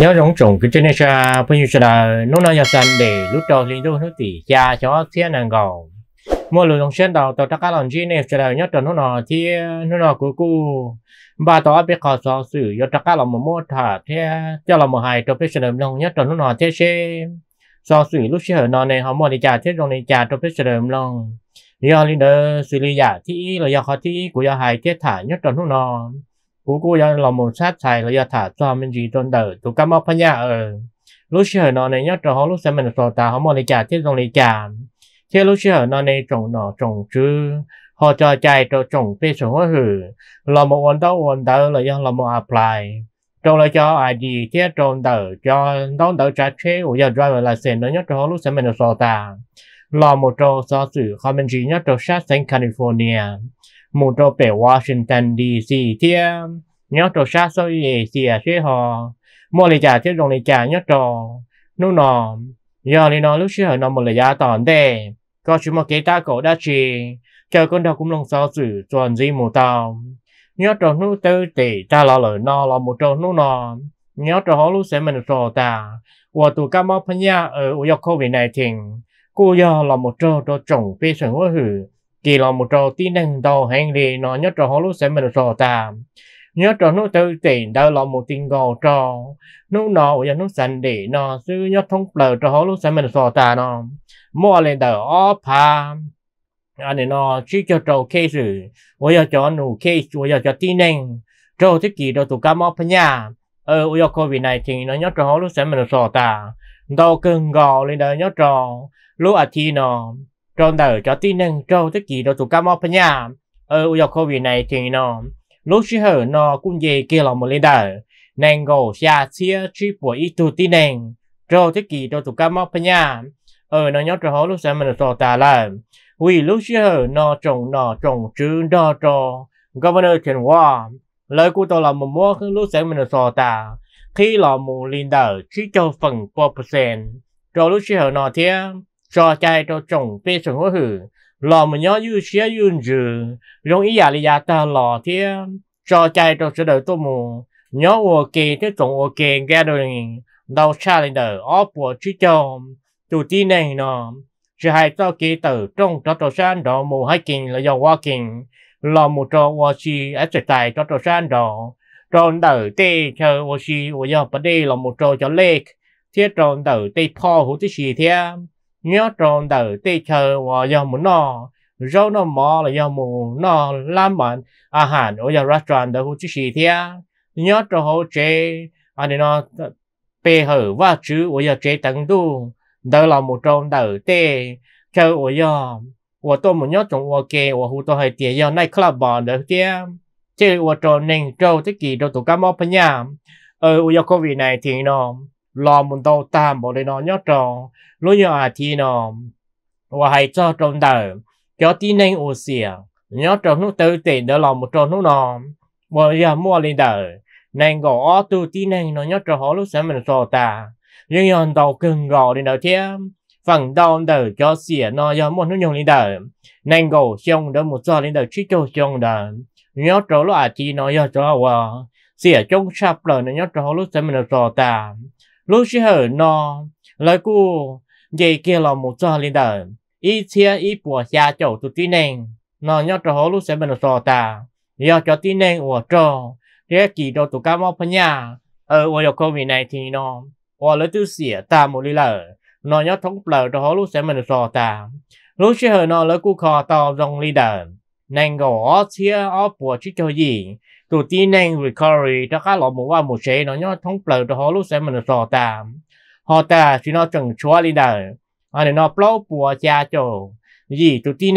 nhớ rong trồng cái trên sa bây giờ là nó nói ra sàn để lúc đầu liên tục nó tỉ cha cho thiên nàng gầu mua lúa đồng sen đầu tàu tất cả lòng gì này là nhất trồng nó nó thì nó nó của cô ba tàu biết khó so xử do tất cả lòng một mua thả thế cho lòng một hai tàu biết sờ lòng nhất trồng nó nó thế xe so xử lúc xe nọ này họ mua đi trả thế rồi đi trả tàu biết sờ lòng do liên đó xử lý giả thì là do khó thì của do hai thế thả nhất trồng nó nó cú cú dân lòng một sát thầy là do thả cho mình gì tôn tử tụ cảm ơn nhà ở lúc xưa nó này nhắc cho họ lúc xem mình rồi ta họ mò này trả thiết dòng này trả thế lúc xưa nó này trồng nọ trồng chứ họ cho chạy cho trồng phê sổ hóa hử lòng một ổn đó ổn đó là do lòng một apply trong là cho ai gì thế trồng cho đón tử trả chế của giờ driver là xin nó nhắc cho họ lúc xem mình rồi ta lòng một trâu so mình chỉ nhất cho sát thành California một trò về Washington DC thì nhớ trò xa xôi về thì à sẽ họ mua lại trả thế rồi lại nhớ trò nó nọ giờ này nó lúc xưa nó một lời giá tòn thế có chú mà kế ta cổ đã chỉ chờ con đâu cũng lòng sao xử chuẩn gì một tàu nhớ trò nó tư tỷ ta lo lời nó lo một trò nó nọ nhớ trò họ lúc sẽ mình trò ta và tụ cá mập nhà ở uyo covid 19 cô giờ là một trò trò trồng phi sản hữu kỳ là một trò tin năng đồ hàng lì nó nhớ trò họ lúc sẽ mình trò ta nhớ trò nó tự tiền đâu là một tiền gò trò nó nọ giờ nó sành để nó sư nhớ thông lờ trò họ lúc sẽ mình trò ta nó mua lên tờ ó pa anh này nó chỉ cho trò kê sử bây giờ cho nụ kê bây giờ cho tin năng trò thích kỳ đồ tụ ca mò phải nhà ờ bây giờ covid này thì nó nhớ trò họ lúc sẽ mình trò ta đâu cần gò lên tờ nhớ trò lúc à thì nó trong đời cho tí năng trâu tất kỳ đó tụ cá mò phần ở uyo này thì nó lúc chứ hở nó cũng về kia là một lên đời nàng gồ xa xia của ít tụ tí năng trâu kỳ đó tụ cá mò phần ở nó nhớ cho lúc sáng mình tỏ tà là vì lúc chứ hở nó trồng nó trồng chứ đó cho governor truyền hoa lời của tôi là một mối lúc sáng mình tỏ tà khi là một lên đời chỉ cho phần 4% rồi lúc chứ hở nó thế cho chạy cho chồng phê chồng hối hử lò mà nhớ như xía yun dư rong ý giả dạ lì giả dạ ta lò thế cho chạy cho sự đời tôi mù nhớ ok thế chồng ok nghe rồi đầu xa lên đời ó bùa chứ cho chủ tí này nó chỉ hai cho kỹ tử trong cho tổ sản đó mù hai kinh là do hoa kinh lò mù cho hoa si ấy sẽ tài cho tổ sản đó tròn đời tê chờ hoa si hoa do vấn đề là một trò cho lệch thiết tròn đời tê po hữu tí gì thế nhớ tròn đời tê chờ và giờ muốn nó rau nó mò là giờ muốn nó làm bạn à hẳn ở giờ ra tròn từ hồ chí sĩ thế nhớ cho hồ chế anh nên nó bê hở và chứ ở giờ chế tăng tu đó là một tròn đời tê chờ ở giờ 我多么要种我给我胡多还点要那克拉巴的点，这我做宁州这几州都干嘛不呀？呃，我要 COVID nineteen 咯。lo muốn tàu tam bộ lên nó nhớ tròn lúc nhỏ à thì nó và hãy cho trong đời cho tin nên ủ xìa nhớ tròn nó tự tiền để lo một tròn nó nó mà giờ mua lên đời nên gõ tu tin nên nó nhớ tròn họ lúc sẽ mình sò ta nhưng yon tàu cưng gò lên đời thêm phần đau đời cho xìa nó giờ mua nó nhung lên đời nên gõ xong đỡ một giờ lên đời chỉ cho xong đời nhớ tròn lúc à thì nó giờ cho à xìa trong sập rồi nó nhớ tròn họ lúc sáng mình sò ta lúc chứ hở nó lời cô dễ kia là một cho lên đời ít chia ít bùa xa chỗ tụi tí nền nó nhớ cho họ lúc sẽ bên sò ta do cho tí nền của cho thế kỳ đồ tụi cá mò phân nhà ở ở giờ covid này thì nó ở lấy tư xỉa ta một lý lờ nó nhớ thống lờ cho họ lúc sẽ mình sò ta lúc chứ hở nó lấy cô kho to rong lý đời nên gõ chia ó bùa chứ cho gì tu ti neng recovery đó khá lọ một qua một chế nó nhớ thông bờ đó họ lúc sẽ mình sò ta họ ta chỉ nó chẳng chúa đi đời anh à, nó bao bùa cha gì tu ti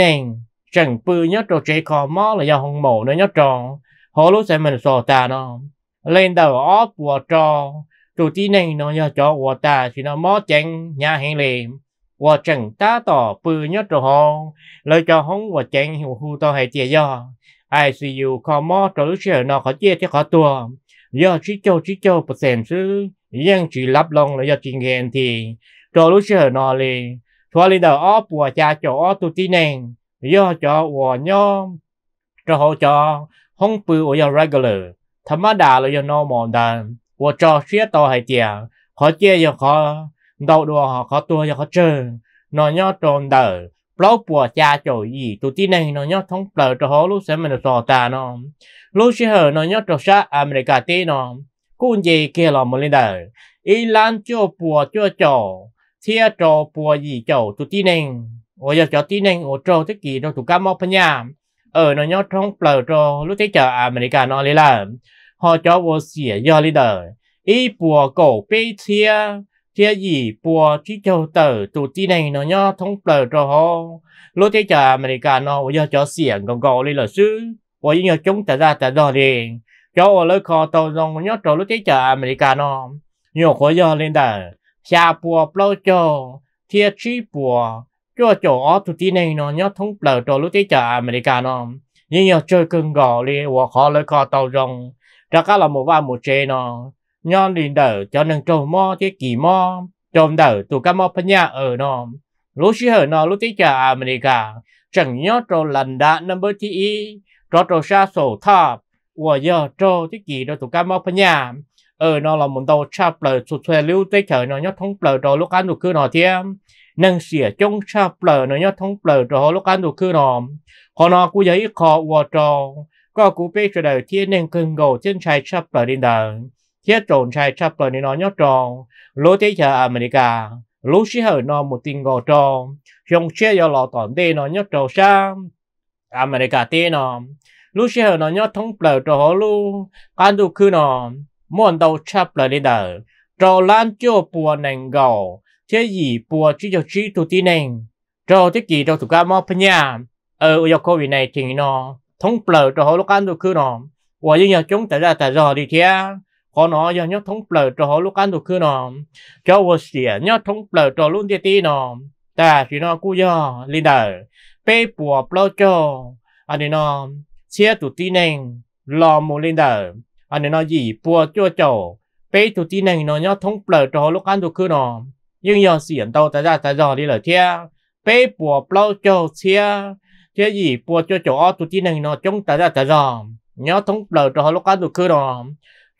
chẳng bự nhớ chỗ chế khó mó là do hồng mổ nó nhớ tròn họ lúc sẽ mình sò ta nó lên đầu ó bùa trò tu ti nó nhớ chỗ của ta chỉ nó mó chẳng nhà hẹn liền và ta tỏ bự nhớ chỗ họ lời cho hông và chẳng hiểu hù to hay tiệt do ICU ขอมอตลุเชนอขอเจี๊ยที่ขอตัวยอดชิโจชิโจเปอร์เซ็นต์ซื้อยังจีรับลงแล้วยอดจริงเงินทีตลุเชนอเลยทัวร์ลีเดอร์อ้อปัวจ่าจ่ออ้อตุตีเน่งยอดจ่อหัวย่อจ่อหัวจ่อห้องปืออยอ regular ธรรมดาเลยยอ normal ดันหัวจ่อเชี่ยต่อหายเจียขอเจี๊ยยอขอเดาดัวขอตัวอยอขอเจอนอนยอดโดนเดอร์ blog bùa cha chỗ gì tụi tin này nó nhớ thông bờ cho họ lúc sẽ mình sò ta nó lúc sẽ hở nó nhớ cho sa America tê nó cũng gì kia là một lên đời ý lan cho bùa cho trò thia cho bùa gì chỗ tụi tin này ôi giờ cho tin này ôi trò thế kỷ nó tụi cá mọc nhà ở ờ, nó nhớ thông bờ cho lúc thế chờ America nó lên là họ cho vô xỉa do lên đời ý bùa cổ bê thia thế gì bùa chỉ cho tờ tụ tí này nó nhá thông bờ cho ho lối thế chả mà cả nó bây giờ cho xiển còn gọi lên là sư bây giờ chúng ta ra ta đó đi cho ở lối kho tàu rồng nhá cho lối thế chả mà cả nó nhiều khó giờ lên đời xa bùa bao cho thiệt chi bùa cho chỗ tụ tí này nó nhá thông bờ cho lối thế chả mà cả nó nhưng giờ chơi cưng gò đi và khó lối kho tàu rồng ra cả là một vài một chế nó nhon lì đỡ cho nâng trầu mò thế kỳ mò trộm đỡ tụ cá mò phân nhà ở nó lúc xí hở nó lúc tí chả America chẳng nhớ trầu lần đã nâng bớt tí y trò trầu xa sổ thọp ủa giờ trầu thế kỳ đó tụ cá mò phân nhà ở nó là một đầu xa bờ sụt thuê lưu tế chở nó nhớ thông bờ trò lúc ăn đủ cư nó thiêm nâng xỉa trong xa bờ nó nhớ thông bờ trò lúc ăn đủ cư nó họ nó cú giấy khó ủa trầu có cú bê trở đời thiên nên cưng gầu trên trái xa bờ đi đời thiết trồn chai chắp lời nó nhót tròn lô tế chờ cả, lô sĩ hở nó một tình gò tròn, trong chia do lò tỏn tê nó nhót tròn xa Mỹ cả tê nó lô sĩ hở nó nhót thống bờ trò hó lô can tu khư nó muốn đầu chắp lời đi đờ trò lan cho bùa nành gò thế gì bùa chỉ cho chỉ tu tí nành trò thế kỷ trò thủ ca mò phân nhà ở ở covid này thì nó thống bờ trò hó lô can tu khứ nó và như nhà chúng ta ra ta dò đi thế có nó giờ nhớ thống cho trò lúc ăn được cứ nó cho vô xỉa nhớ thông bờ cho luôn tiệt tì nó ta chỉ nó cú giờ lên đời bê bùa bao cho anh nó xe tụt tì neng lò mù lên đời anh ấy nó gì bùa cho cho, bê tụt tì neng nó nhớ thông thống cho trò lúc ăn được cứ nó nhưng giờ xỉn đâu ta ra ta giờ đi lời thea bê bùa bao cho xe thế gì bùa cho chầu tụt tì neng nó chống ta ra ta giờ nhớ thông thống cho trò lúc ăn được cứ nó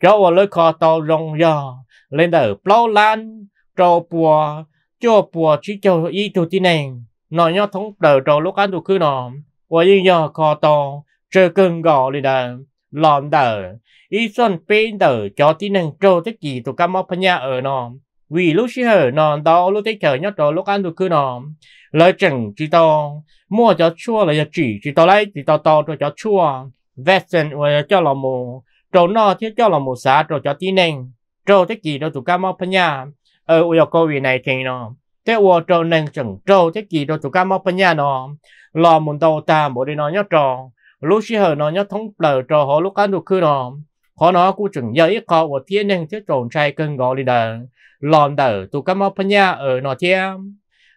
cho vào lối khó tàu rong giò lên đỡ bao lan trâu bùa cho bùa chỉ cho y tu tí nền nó nhau thống đỡ trâu lúc ăn tu cứ nó và y nhỏ khó tàu chơi cưng gò lên đỡ lòn đỡ y xuân bên đỡ cho tin nền trâu tất kỳ tu cam mọc nhà ở nó vì lúc xí hở nó đó lúc thích chờ nhất rồi lúc ăn được cứ nó lời chừng chỉ to mua cho chua là chỉ chỉ to lấy chỉ to to cho cho chua vest và cho lò mù trò nó thiết cho là một xã trò cho tí nền trò thế gì đâu tụ ca mau phân nhà ở ờ, ui cô vị này thì nó thế ua trò nền chẳng trò thế gì đâu tụ ca mau phân nhà nó lò muốn đầu ta bộ đi nó nhớ trò lúc xí hở nó nhớ thông lờ trò họ lúc ăn được khư nó khó nó cũng chẳng nhớ ít khó ua thiên nền thiết trồn trai cân gò đi đờ lòn đờ tụ ca mau phân nhà ở ờ, nó thiêm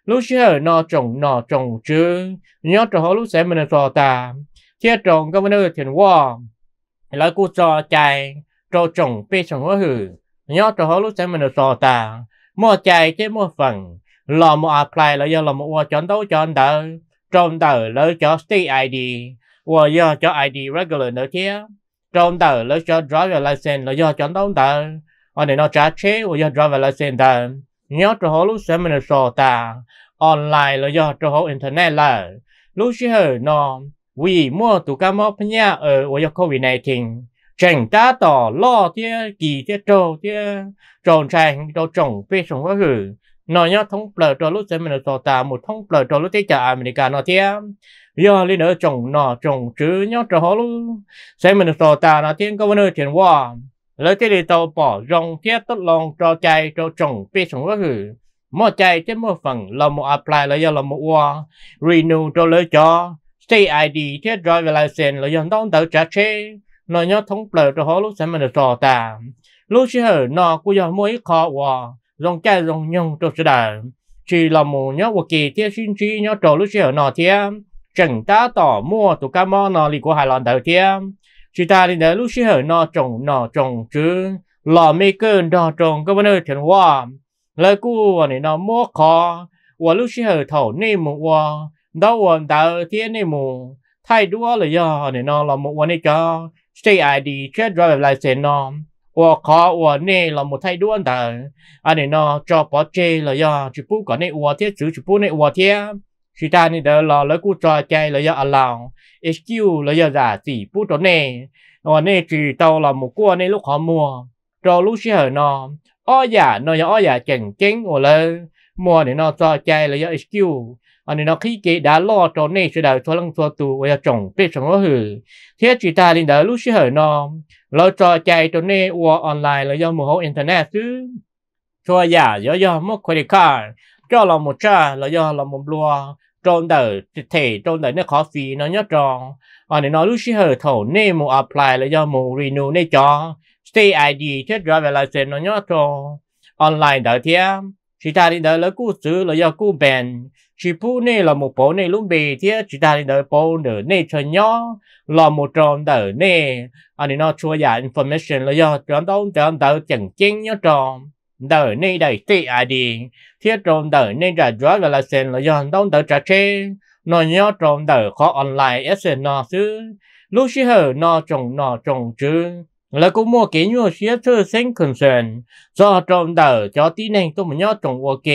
lúc xí hở nó trồng nó trồng chứ nhớ trò họ lúc sẽ mình trò ta thiết trồng các vấn đề thiền hoa แล้วกูจอใจโจจงเปชงว่าหือยอดจะเขารู้ใจมันจะอตามั่วใจเจ้มั่วฝังลอมัวอะไรแล้วยอลอมัวจอนเต้าจอนเดอจอนเดอแล้วจอสตีไอดีว่ายอจอไอดี regular เนอะเทียจอนเดอแล้วจอ driver license แล้วยอจอนเต้าเดออันนี้นอจ้าเชว่ายอ driver license เดอยอดจะเขารู้ใจมันจะอตาออนไลน์แล้วยอดจะเขาอินเทอร์เน็ตแล้วรู้ชื่อเนอ vì mua tụ cá mò bây giờ ở ở giờ covid này thì chẳng ta tỏ lo thế kỳ thế trâu thế tròn tràng trâu trồng phê trồng quá hử nó nhớ thông bờ trâu lúc xem mình tỏ tà một thông bờ trâu lúc thế chả America nó thế giờ lên ở trồng nọ trồng chứ nhớ trâu họ lúc xem mình tỏ tà nó thế có vấn đề tiền qua lấy cái thì tàu bỏ rong thế tốt lòng trâu chạy trâu trồng phê trồng quá hử mua chạy thế mua phần là một apply là giờ là một renew cho lấy cho JID thế driver license là dòng đông tàu trả chế nó nhớ thống bờ cho họ lúc xem mình được rõ ta lúc xí hở nó cũng dòng mỗi khó hòa dòng chạy dòng nhung cho sự đời chỉ là một nhớ một kỳ thế xin chi nhớ trò lúc xí hở nó thế chẳng ta tỏ mua tụ cá mò nó lì của hải lòn đầu thế chỉ ta đi đến lúc xí hở nó trồng nó trồng chứ lò mê cơn đò trồng các bạn ơi thiền hòa lời cua này nó mua khó và lúc xí hở thầu nên một hòa đâu còn tao thiên này mù thay đua là do này nó là một vấn đề cho state ID check driver license nó và có và nè là một thay đua tao anh này nó cho bỏ chê là do chỉ phụ có này và thiết chữ chỉ phụ này và thiết chỉ ta này đó là lấy cú trò chơi là do allow excuse là do giả chỉ phụ đó nè và chỉ tao là một cua này lúc họ mua cho lúc xưa nó ó giả nó do ó giả chẳng chén và là mua để nó trò chơi là do excuse anh nó khi cái đã lo cho nên sẽ đào cho lăng cho tù và trồng biết sống hử thế chỉ ta linh đã lúc sẽ nó lo cho chạy cho nên qua online là do mua internet chứ cho giả do do mất credit card cho là một cha là do là một lúa trôn đời thể trôn đời nó khó phí nó nhớ tròn anh nó lúc sẽ hở thổ nên mua apply là do mua renew nên cho stay id thế driver license nó nhớ tròn online đợi thế chỉ ta linh đã lấy cú ซื้อ là do cú bèn chỉ bu này là một bộ này luôn bị thế chỉ ta đến bộ nửa này cho nhỏ là một tròn nửa này anh nó cho giả information là do tròn đâu tròn đâu chẳng chính nhớ tròn nửa này đầy tị à đi thế tròn nửa này ra rõ là là sen là do đâu đâu trả chê nó nhớ tròn nửa khó online sen nó chứ lúc xí hở nó trồng nó trồng chứ là cũng mua cái nhiều xí thưa sinh concern do tròn nửa cho tí này tôi mà nhớ trồng ok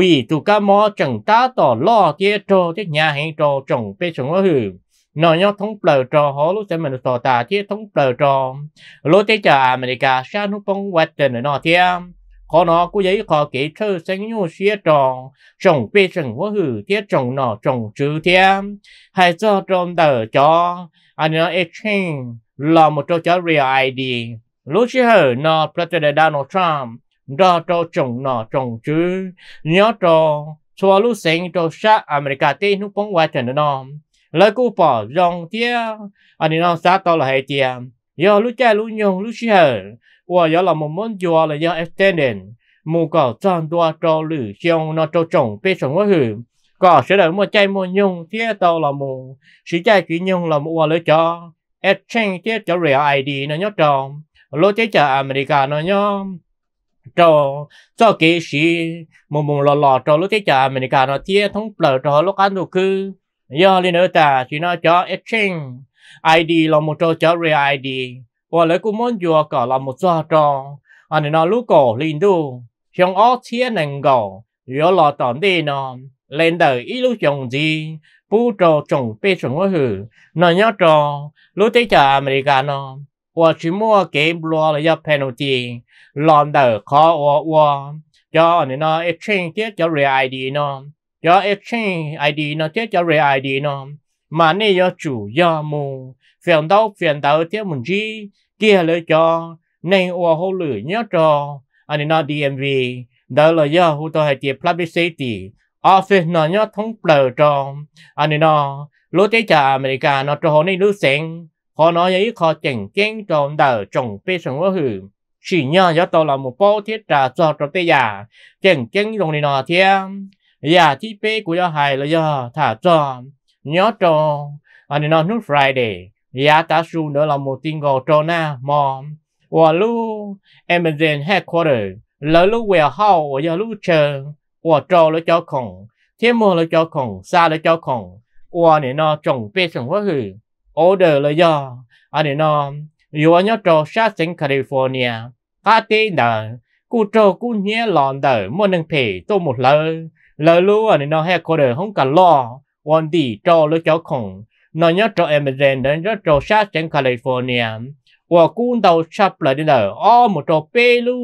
vì tụ cá mò chẳng ta tỏ lo kia trò chứ nhà hẹn trò chồng bê trồng ở hưởng nó nhớ thống bờ trò họ lúc sẽ mình tỏ ta chứ thống bờ trò lúc tế chờ America sa nụ bông quạt tình nó thế khó nó cũng giấy khó kỹ thơ sáng nhau xía trò chồng bê trồng ở hưởng thế chồng nó chồng chữ thế hay cho trồng tờ cho anh nó exchange là một trò chơi real ID lúc xưa nó President Donald Trump đó cho trồng nọ trồng chứ nhớ cho xóa lúc sinh cho xã America tê nó bóng qua trần nó lời cú bỏ dòng tia anh nó xã to là hệ tia giờ lúc cha lúc nhung lúc xí hờ qua giờ là một món chùa là giờ extended mù cỏ tròn đua cho lử trong nó cho trồng bê trồng quá hử cỏ sẽ đợi mua chay mua nhung tia to là mù sĩ chay chỉ nhung là mua lấy cho exchange tia cho real ID nó nhớ tròn lô chế chợ America nó nhớ cho cho cái gì mồm mồm lò lò cho lúc thế chả mình cả nó tiếc thông bờ cho lúc ăn đồ cứ do lên nữa ta chỉ nó cho exchange ID là một cho cho real ID và lấy cũng muốn vừa cả là một cho cho anh nó lúc cổ lên đồ trong ó thiên năng cổ do lò tận đi nó lên đời ít lúc chồng gì bù trò chồng bê chồng ở hử nó nhớ trò lúc thế chả mình cả nó 我只摸给落了一 penalty，浪得靠我我，叫你呢 exchange 接叫 real ID 呢，叫 exchange ID 呢接叫 real ID 呢，mà nè yo chủ yo mu phiền đâu phiền đâu tiếp mình chi kia lỡ cho nên ô hô lử nhớ cho anh em nói DMV đó là do hô tôi hay tiệp safety, office nó nhớ thông bờ cho anh em nói lối tế trà America nó cho hô này lứa xanh พอน้อยยี่ขอเจ่งเก่งจอมเดาจงเป็นสังว่าหืมฉีเนียยตัวเราหมู่ป้อที่จาจอดรถเตียเจ่งเก่งลงในนอเทียมยาที่เป้กูยอหายเลยยาถ้าจอมยอจงอันนี้นอนนุ่นฟรายเดย์ยาตาซูเดอเราหมู่ติงโกโจอน้ามอมวอลุเอเมเซนแฮกควอเตอร์แล้วลูกเวลเฮาวอยาลูกเชอร์วอจอแล้จอาของ เทียมัวแล้จอาของซาแล้จอาของวอเนี่ยนอจงเป็นสังว่หือ order là do anh ấy nó dù anh nhớ trò sát sinh California ta tê đờ cú trò cú nhé lòn đờ mua nâng thể tô một lỡ lỡ lú anh ấy nó hay có đờ không cả lo quan đi trò lỡ cháu khổng nó nhớ trò Amazon đến nhớ trò sát sinh California và cú đầu sắp lại đến đờ ô một trò bê lú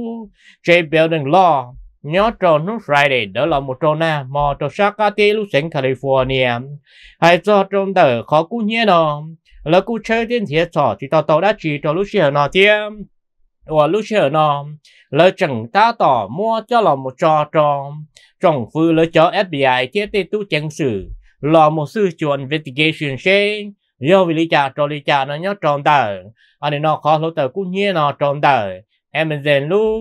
chế béo đừng lo nhớ trò nó Friday đó là một trò na mà trò sát cá tê lú sinh California hay cho trò đờ khó cú nhé nó แล้วกูเชื่อเดียนเทียสอจีต่อต่อได้จีต่อลูกเชียร์นอเทียมว่าลูกเชียร์นอแล้วจังตาต่อมั่วเจ้าหล่อมจอจอมจงฟื้นแล้วเจ้า FBI เทียติตู้จังสื่อหล่อมสื่อจวน investigation เชงยอวิลิจาจอลิจาเนาะจอมเตอร์อันนี้นอขอลูกเตอร์กูเนี่ยนอจอมเตอร์เอเมนเซนลูก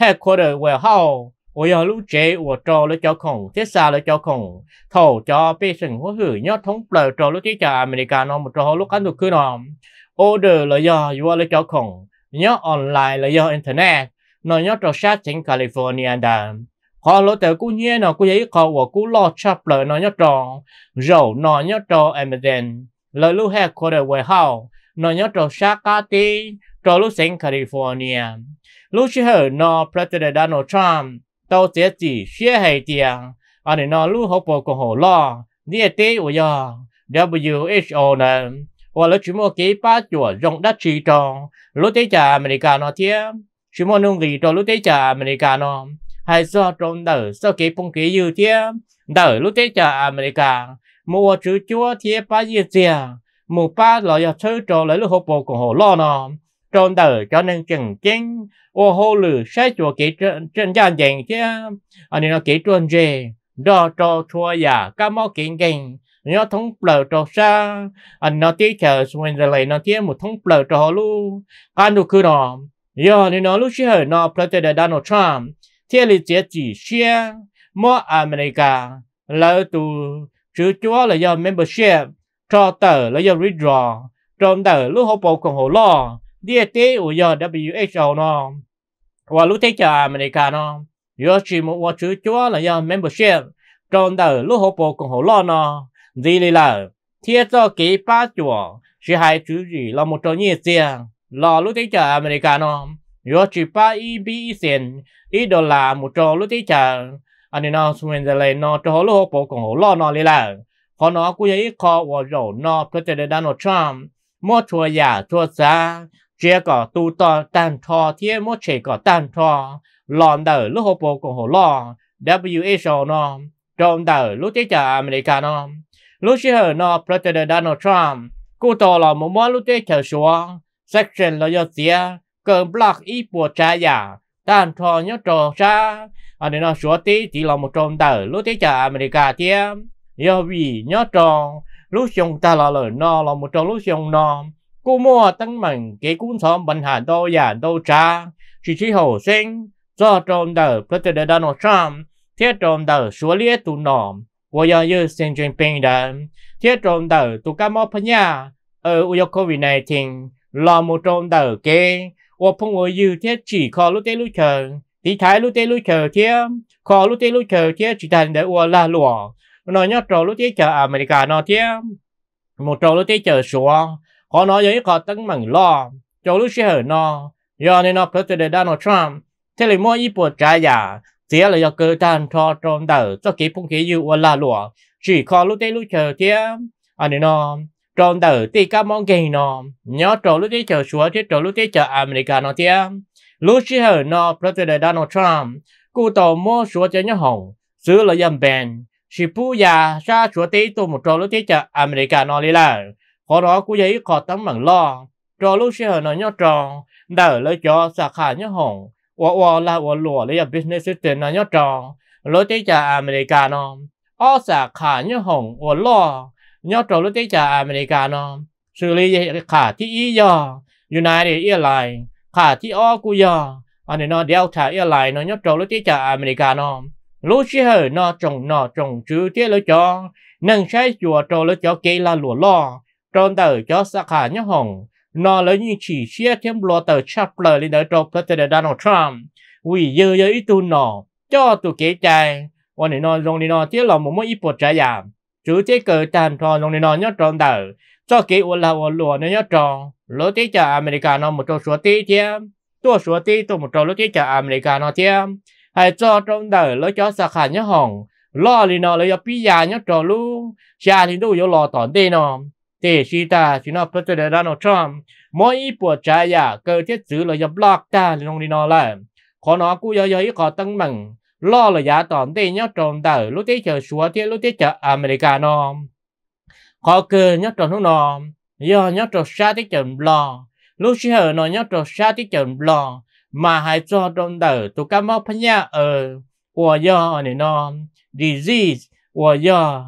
headquarter warehouse 我要录制我做了交控，接下了交控，头交被省或许要通不了做了这家 Americano 么做好录干都去呢，order 了要有了交控，要 online 了要 internet，那要做啥情 California 的。họ lỡ tờ cú nhé nó cú giấy khó của cú lo chắp lỡ nó nhớ tròn rầu nó nhớ tròn Amazon lỡ lưu hè của đời warehouse nó nhớ tròn Shakati tròn lúc sinh California lúc chứ hở nó President Donald Trump 到这几学海点，啊，你那路好不过好啦，你也得我呀，WHO 呢，我了只么给把脚用得知道，路得家阿美加那天，只么弄里到路得家阿美加那，还说中岛说给崩给有天，岛路得家阿美加，莫只叫天把一家，莫把老要抽着来路好不过好啦呢。trôn đời cho nên cần chén ô hô lử sai chùa kỹ trên gian dành chứ anh à, nó kỹ trôn dề do cho chùa giả cá mò kiện gành nó thống bờ cho xa anh à, nó tí chờ xuyên giờ lại nó tí một thống bờ cho luôn anh đồ cứ đó giờ nên nó lúc xưa nó president Donald Trump thiết lập chỉ chỉ xe mò America lỡ tù chữ chúa là do membership cho tờ là do withdraw trong tờ lúc họ bầu còn hồ lo dia tế u giờ e WHO nó và lúc thế chờ America nó giờ chỉ một quả chữ chúa là do membership trong đời lúc hộp bộ cùng hậu lo nó gì này là thiết cho kỹ ba chùa chỉ hai chữ gì là một trong nhiều tiền là lúc thế chờ America nó giờ chỉ ba ý bi tiền ý đô la một trong lúc thế chờ anh em nó xung quanh đây nó cho lúc hộp bộ cùng hậu lo nó này là họ nó cũng vậy khó và rồi nó President Donald Trump mua chùa giả chùa xa chỉ có tu to tan thọ thiê mô chế có tan thọ lòn đờ lúc hộp bộ của hồ lò WHO nó trong đời lúc tế trả America nó lúc chế hờ nó President Donald Trump cụ tổ là một mối lúc tế trả xuống section là do xía cơn block ít bộ trả giả tan thọ nhớ trò xa anh nó số tí chỉ là một trong đời lúc tế trả America thiê do vì nhớ trò lúc xong ta là lời nó là một trong lúc xong nó cô mua tăng mảnh kế cũng xóm bắn hàn đô giản đô trà chỉ chỉ hồ sinh do trộm đờ President Donald Trump thiết trộm đờ số liệt tù nòm của dân như Xi Jinping đã thiết trộm đờ tù cá mò phân nhà ở uyo COVID-19 là một trộm đờ kế của phong ngồi dư thiết chỉ khó lúc tế lúc thái lúc tế lúc chờ thiết khó lúc tế lúc chờ thiết chỉ thành để ua la lụa nó nhớ trộm lúc tế chờ America nó thiết một trộm lúc tế chờ xuống ขอน้อยังอีขอตั้งมั่งรอโจลุชเชอร์นอยอนในนอพระเจดีดานอทรัมเทลิมัวอีปุ่นใจอยาเสียเลยก็เกิดทันทอจนเดือจะกี่พุ่งขี้อยู่วันละหลวงชีคอลุเตลุเชอเทียมอันนี้นอจนเดือตีก้ามองเก่งนอย้อนโจลุเตเชอร์ชัวที่โจลุเตเชออเมริกานอเทียมลุชเชอร์นอพระเจดีดานอทรัมกูต่อมัวชัวจะยังหงซื้อเลยยังเป็นชิปูยาชาชัวตีตัวมุดโจลุเตเชออเมริกานอเลีล่ะ có đó cú giấy khó tấm bằng lo trò lúc xe hở nó nhó tròn đỡ lấy cho sạc khả nhó hồng wa wa là wa lùa lấy business system nó nhó tròn lối tế trà America nó ó sạc khả nhó hồng wa lo nhó tròn lối tế trà America nó xử lý khả thi ý do United Airlines khả thi ó cú do anh nó Delta Airlines nó nhó tròn lối tế trà America nó lúc xe hơi nó trồng nó trồng chứ thế lối cho nâng sai chùa trò lối cho kê là lùa lo trong đời cho xã khả nhớ hồng nó lấy như chỉ chia thêm lo tờ chapler lên tới trong President Donald Trump vì dư dư ít tu nọ cho tụ kế trai và nên nó rong nên nó tiếc lòng một mối ý bột trái giảm chú thế cờ tàn thò rong nên nó nhớ trong đời cho kế uốn là uốn lùa nên nhớ trong lỗ tế cho America nó một trong số tế thêm tua số tế tụ một trong lỗ tế cho America nó thêm hay cho trong đời lỡ cho xã khả nhớ hồng lo lên nó lấy cho pia nhớ trong luôn xa thì đủ vô lo tổn tê nó thì chỉ ta chỉ nó bắt đầu là nó chọn mỗi ít bộ trái à cơ thiết chữ là nhập lọt ta thì đi nó là khó nó cũng giờ giờ ít khó tăng mừng lo là giá tòn thì nhớ tròn tờ lúc thế chờ xua thế lúc thế chờ America nó khó cơ nhớ tròn nó nó giờ nhớ tròn xa thế chờ lo lúc xí hở nó nhớ tròn xa thế chờ lo mà hãy cho tròn tờ tụ cá móc phân nhá ở của giờ này nó disease của giờ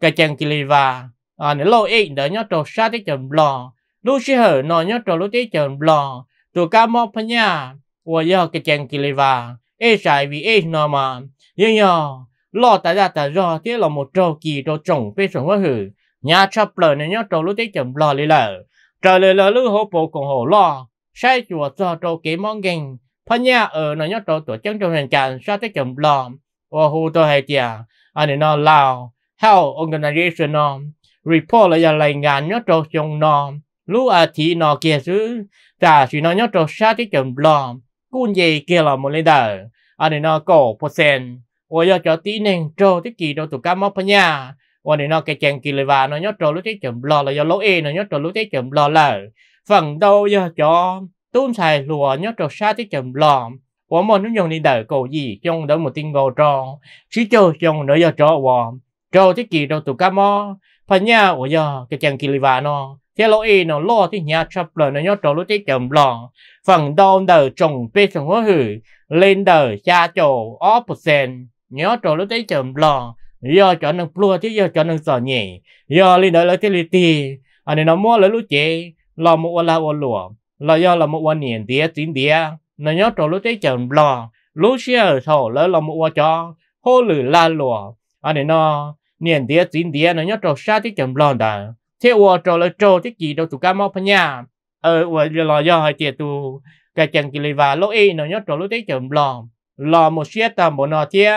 cái chân kia và à nếu lâu ít đỡ nhớ trò sát tí chậm lò lúc xí hở nó nhớ trò lúc tí chậm lò tổ ca mò phân nhà và giờ cái chàng kỳ lì và ê xài vì ê nó mà nhưng nhờ lo tại ra tại do thế là một trò kỳ trò trồng bê sống với hử nhà chấp lờ nên nhớ trò lúc tí chậm lò lì lờ trở lại là lữ hô bộ cùng hồ lo sai chùa cho trò kế mong gành phân nhà ở nó nhớ trò tổ chân trong hành tràn xa tí chậm lò và hồ tôi hay chả anh nói lao health organization report là giờ lại ngàn nhớ trâu trong nò lúc à thì nò kia chứ ta chỉ nó nhớ trâu sát cái chồng lo cũng gì kia là một lần đời anh à, này nó cổ percent ôi do cho tí nên trâu cái kỳ đâu tụi cá móc nhà ôi này nó cái chàng kỳ lời và nó nhớ trâu lúc cái chồng lo là do lỗ e nó nhớ trâu lúc cái chồng lo là phần đâu do cho tốn xài lùa nhớ trâu sát cái chồng lo của mình nó dùng đi đời cổ gì trong đó một tiếng gò tròn xí chơi trong nữa do trò vò trò cái kỳ đâu tụi cá móc phần nhà ủa giờ cái chàng kỳ lì vả nó thế lỗ y nó lo thì nhà chập lờ nó nhốt trò lỗ chế chậm lò phần đầu đầu trồng bê trồng hóa hử lên đầu cha chỗ ó bột sen nhớ trò lỗ chế chậm lò giờ cho nâng plua thì giờ cho nâng sò nhỉ giờ lên đó lấy thì lì tì anh nó mua lấy lỗ chế lò một la ô lụa lò giờ là một ô niệm tía tín tía nó nhớ trò lỗ chế chậm lò lỗ xe thổ lấy lò một ô cho hô lử la lụa anh à, nó địa địa 年底今年呢要做啥的怎么的？thế wo cho là cho thế gì đâu tụi cá mò phải nhà ờ wo giờ lo do hai tiệt tụ cái chẳng kì và lỗ y nó nhớ cho lỗ thế chậm lò lò một xe tầm một nọ thế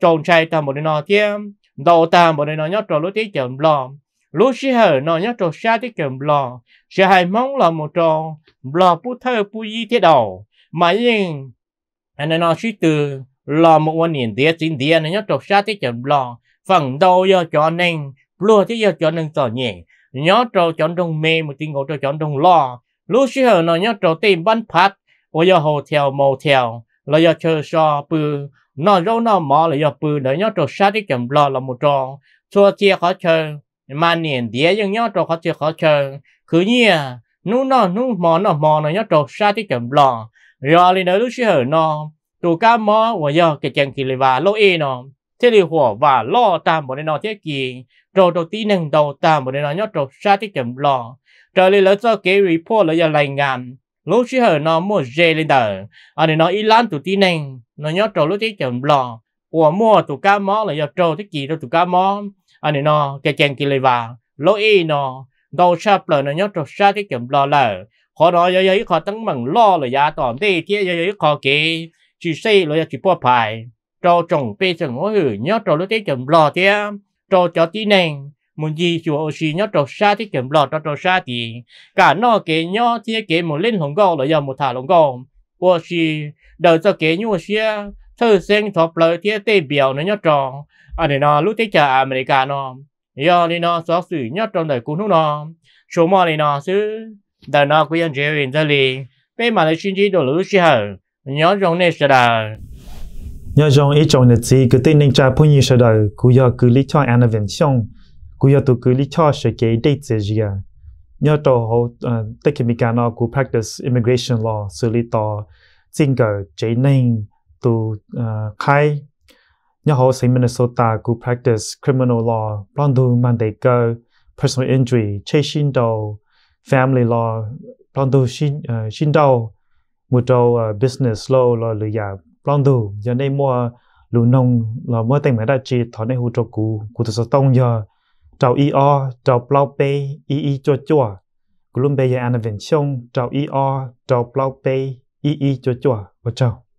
trồng chai tầm một nọ thế đầu tầm một nọ nhớ cho lỗ thế chậm lò lỗ xe hở nó nhớ cho xa thì chậm lò xe hai mong là một trò lò bút thơ bút y thế đầu mà nhưng anh nói suy từ lò một quan niệm tiệt chính địa nó nhớ cho xa thì chậm lò phần đầu giờ cho nên lúa thì giờ cho nên tỏ nhẹ nhớ trâu chọn đông mê một tiếng ngộ trâu chọn đông lo lúc xưa hờ nó nhớ trâu tìm bắn phát và giờ hồ theo màu theo là giờ chờ so bự nó râu nó mỏ là giờ bự để nhớ trâu sát đi chậm lo là một trò xua chia khó chờ, mà niệm địa nhưng nhớ trâu khó chơi khó chờ, cứ như à, nú nó nú mò nó mò nó nhớ trâu sát đi chậm lo rồi lên đó lúc xưa hờ nó tụ cá mò và giờ cái chân kỳ lì và lô e nó thế liệu hồ và lo ta một nên nó thế kỷ rồi đầu tiên nâng đầu ta một nên nó nhớ trâu xa thế chậm lo trở lại lỡ cho cái report là giờ lại ngàn lúc chỉ hở nó mua dê lên đờ ở đây nó ít lan tụi tí nâng nó nhớ trâu lúc thế chậm lo của mua tụ cá mó là giờ trâu thế kỷ đâu tụ cá mó ở đây nó cái chèn kia lại vào lỗ y nó đầu xa lờ nó nhớ trâu xa thế chậm lo lờ họ nói giờ giờ khó tăng bằng lo là giá đi thế kia giờ giờ khó kì chỉ xây là giờ chỉ bỏ phải cho chồng bê sừng mỗi hử nhớ cho lúc tế chồng lò thế cho cho tí nền muốn gì chùa ô xì nhớ cho xa thế chồng lò cho cho xa thì cả nó kể nhớ thế kể một lên Hồng gò là giờ một thả Hồng gò ô xì đợi cho kể như ô xì thơ sinh thọ lời thế tê biểu nó nhớ cho à này nó lúc tế chờ America nó giờ này nó xóa xử nhớ trong đời cũ nó số mò này nó xứ đời nó quý anh chị huyền ra lì bên mà lại xin chỉ đồ lũ xì hở nhớ trong này sẽ đời nhớ rằng ít trong nhật gì cứ tin nên cha phụ nhi sợ đầu cứ giờ cứ lý cho anh vẫn xong cứ giờ tôi cứ lý cho sự kế date gì gì à nhớ tổ hồ tất cả mình cả nó cứ practice immigration law xử lý tổ xin cờ chế nên tu khai nhớ hồ sinh Minnesota cứ practice criminal law blond du mang đề cơ personal injury chế xin đầu family law blond du xin xin ờ, đầu một đầu ờ, business law lo lừa lòng đủ giờ đây mua lũ nông là mua tiền mấy đại chi thọ này hỗ trợ cụ cụ thực sự tông giờ trào y o trào plau pe y y chua chua cụ luôn bây giờ anh vẫn xong trào y o trào plau pe y y chua chua và chào